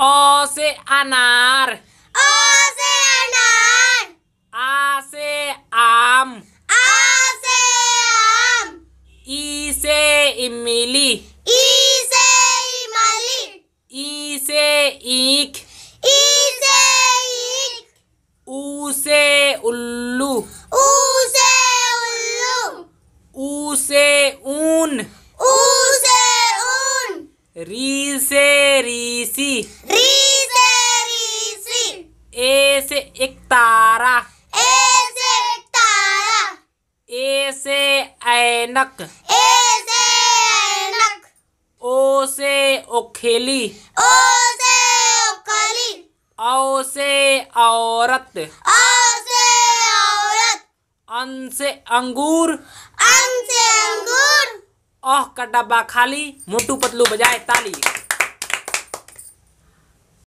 SE SE ANAR A Oceanar. Oceanar. ASEAM. ASEAM. ISE Imili. ISE Imali. SE Ik. I SE Ik. U SE Ullu. U SE Ullu. U SE Un. USE री से रीसी री से रीसी ए से एक तारा ए से एक तारा ए से ऐनक ए से ऐनक ओ से ओखेली ओ से ओखली औ से औरत औ से औरत अन से अंगूर अंग ओह का डब्बा खाली मोटू पतलू बजाए ताली